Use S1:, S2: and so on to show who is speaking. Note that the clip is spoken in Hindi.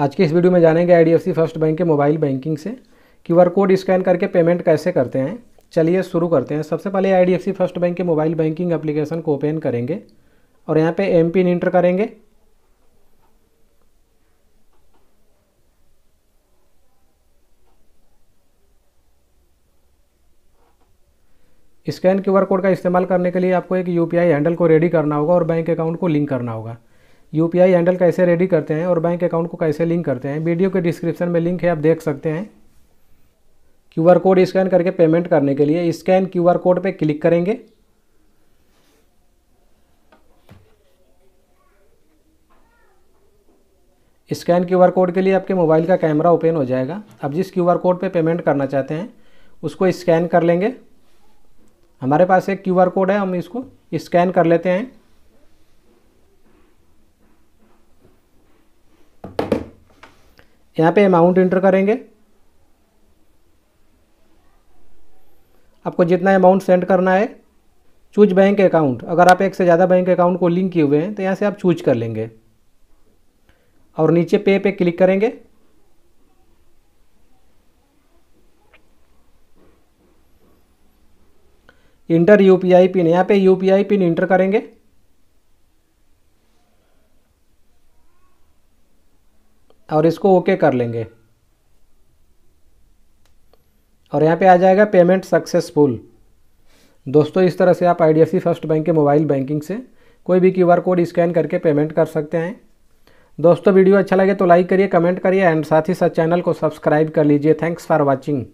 S1: आज के इस वीडियो में जानेंगे आई फर्स्ट बैंक के मोबाइल बैंकिंग से क्यूआर कोड स्कैन करके पेमेंट कैसे करते हैं चलिए शुरू करते हैं सबसे पहले आई फर्स्ट बैंक के मोबाइल बैंकिंग एप्लीकेशन को ओपन करेंगे और यहाँ पे एम पिन इंटर करेंगे स्कैन क्यूआर कोड का इस्तेमाल करने के लिए आपको एक यूपीआई हैंडल को रेडी करना होगा और बैंक अकाउंट को लिंक करना होगा यू हैंडल कैसे रेडी करते हैं और बैंक अकाउंट को कैसे लिंक करते हैं वीडियो के डिस्क्रिप्शन में लिंक है आप देख सकते हैं क्यूआर कोड स्कैन करके पेमेंट करने के लिए स्कैन क्यूआर कोड पर क्लिक करेंगे स्कैन क्यूआर कोड के लिए आपके मोबाइल का कैमरा ओपन हो जाएगा अब जिस क्यूआर कोड पे पेमेंट करना चाहते हैं उसको स्कैन कर लेंगे हमारे पास एक क्यूआर कोड है हम इसको स्कैन कर लेते हैं यहाँ पे अमाउंट इंटर करेंगे आपको जितना अमाउंट सेंड करना है चूज बैंक अकाउंट अगर आप एक से ज़्यादा बैंक अकाउंट को लिंक किए हुए हैं तो यहाँ से आप चूज कर लेंगे और नीचे पे पे क्लिक करेंगे इंटर यूपीआई पिन यहाँ पे यूपीआई पिन इंटर करेंगे और इसको ओके कर लेंगे और यहाँ पे आ जाएगा पेमेंट सक्सेसफुल दोस्तों इस तरह से आप आई फर्स्ट बैंक के मोबाइल बैंकिंग से कोई भी क्यूआर कोड स्कैन करके पेमेंट कर सकते हैं दोस्तों वीडियो अच्छा लगे तो लाइक करिए कमेंट करिए एंड साथ ही साथ चैनल को सब्सक्राइब कर लीजिए थैंक्स फॉर वॉचिंग